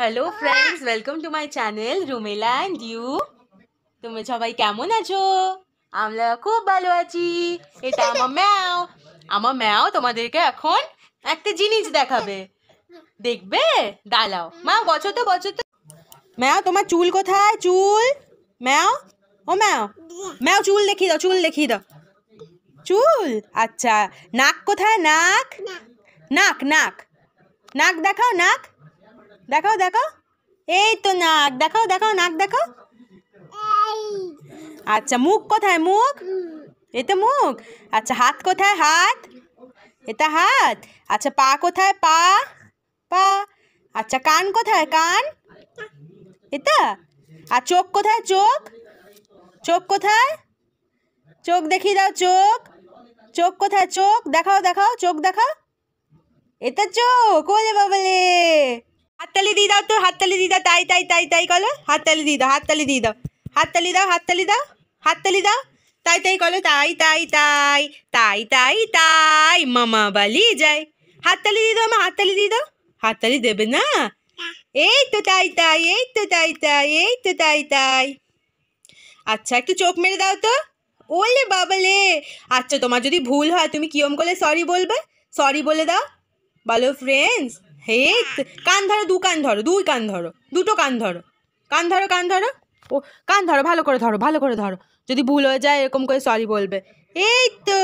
hello friends welcome to my channel Rumela and you তুমি সবাই কেমন আছো আমরা খুব ভালো আছি এটা আমার ম্যাও আমার ম্যাও তোমাদেরকে এখন একটা জিনিস দেখাবে দেখবে দালাও মা বছর তো বছর তো ম্যাও তোমার চুল কোথায় চুল ম্যাও ও ম্যাও ম্যাও চুল দেখিয়ে দাও চুল দেখিয়ে দাও চুল আচ্ছা নাক কোথায় নাক নাক নাক নাক দেখাও নাক দেখাও দেখাও এই তো নাক দেখাও দেখাও নাক দেখাও আচ্ছা মুখ কোথায় মুখ এতে মুখ আচ্ছা হাত কোথায় হাত এটা হাত আচ্ছা পা কোথায় পা পা আচ্ছা কান কোথায় কান এটা আর চোখ কোথায় চোখ চোখ কোথায় চোখ দেখিয়ে দাও চোখ চোখ কোথায় চোখ দেখাও দেখাও চোখ দেখাও এটা চোখ ওলে বাবলে হাততালি দিয়ে দাও তো হাততালি দিয়ে দাও তাই তাই তাই তাই কলো হাততালি দিয়ে দাও হাততালি দিয়ে দাও হাততালি দাও হাততালি দাও হাততালি দাও তাই তাই কলো তাই তাই তাই তাই তাই তাই মামা বালি যায় হাততালি দিয়ে দাও আমার হাততালি দিয়ে দাও হাততালি দেবে না এই তো তাই তাই এই তো তাই তাই এই তো তাই তাই আচ্ছা একটু চোখ মেরে দাও তো ওলে বাবলে আচ্ছা তোমার যদি ভুল হয় তুমি কিয়ম করলে সরি বলবে সরি বলে দাও বলো ফ্রেন্ডস এই কান ধরো দু কান ধরো দুই কান ধরো দুটো কান ধরো কান ধরো কান ধরো ও কান ধরো ভালো করে ধরো ভালো করে ধরো যদি ভুল হয়ে যায় এরকম করে সরি বলবে এই তো